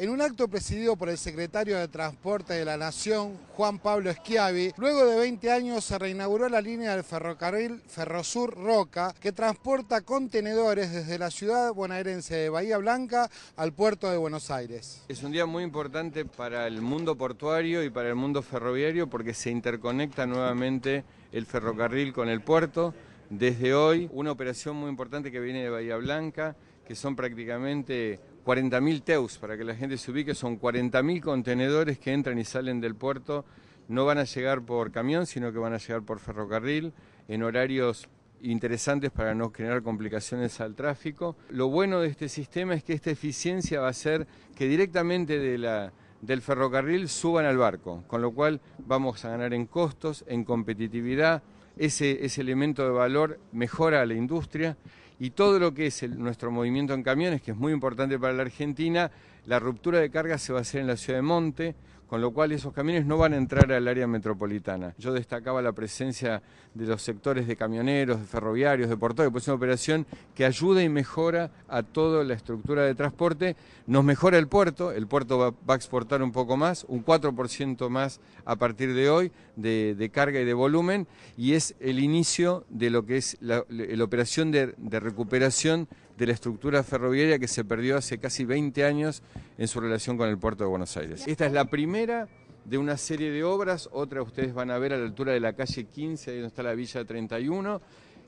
En un acto presidido por el secretario de Transporte de la Nación, Juan Pablo Schiavi, luego de 20 años se reinauguró la línea del ferrocarril Ferrosur Roca, que transporta contenedores desde la ciudad bonaerense de Bahía Blanca al puerto de Buenos Aires. Es un día muy importante para el mundo portuario y para el mundo ferroviario porque se interconecta nuevamente el ferrocarril con el puerto. Desde hoy, una operación muy importante que viene de Bahía Blanca, que son prácticamente 40.000 teus, para que la gente se ubique, son 40.000 contenedores que entran y salen del puerto, no van a llegar por camión, sino que van a llegar por ferrocarril, en horarios interesantes para no generar complicaciones al tráfico. Lo bueno de este sistema es que esta eficiencia va a ser que directamente del ferrocarril suban al barco, con lo cual vamos a ganar en costos, en competitividad, ese, ese elemento de valor mejora a la industria y todo lo que es el, nuestro movimiento en camiones, que es muy importante para la Argentina, la ruptura de carga se va a hacer en la ciudad de Monte, con lo cual esos camiones no van a entrar al área metropolitana. Yo destacaba la presencia de los sectores de camioneros, de ferroviarios, de portuarios, pues es una operación que ayuda y mejora a toda la estructura de transporte, nos mejora el puerto, el puerto va, a exportar un poco más, un 4% más a partir de hoy de, carga y de volumen, y es el inicio de lo que es la, operación de recuperación de la estructura ferroviaria que se perdió hace casi 20 años en su relación con el puerto de Buenos Aires. Esta es la primera de una serie de obras, otra ustedes van a ver a la altura de la calle 15, ahí donde está la Villa 31,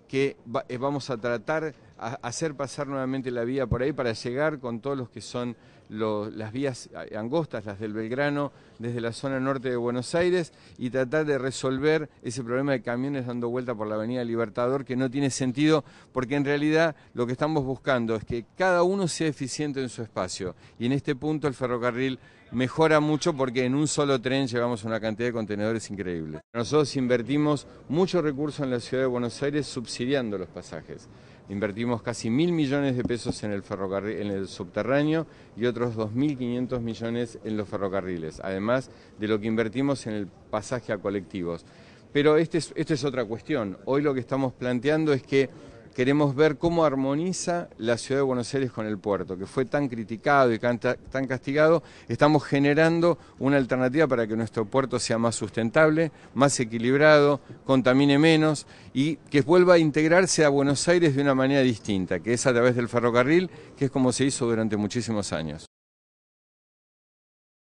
que eh, vamos a tratar hacer pasar nuevamente la vía por ahí para llegar con todos los que son las vías angostas, las del Belgrano, desde la zona norte de Buenos Aires y tratar de resolver ese problema de camiones dando vuelta por la Avenida Libertador que no tiene sentido porque en realidad lo que estamos buscando es que cada uno sea eficiente en su espacio y en este punto el ferrocarril mejora mucho porque en un solo tren llevamos una cantidad de contenedores increíble. Nosotros invertimos mucho recurso en la ciudad de Buenos Aires subsidiando los pasajes. Invertimos casi mil millones de pesos en el, ferrocarril, en el subterráneo y otros 2.500 millones en los ferrocarriles, además de lo que invertimos en el pasaje a colectivos. Pero esta es otra cuestión. Hoy lo que estamos planteando es que queremos ver cómo armoniza la ciudad de Buenos Aires con el puerto, que fue tan criticado y tan castigado. Estamos generando una alternativa para que nuestro puerto sea más sustentable, más equilibrado, contamine menos y que vuelva a integrarse a Buenos Aires de una manera distinta, que es a través del ferrocarril, que es como se hizo durante muchísimos años.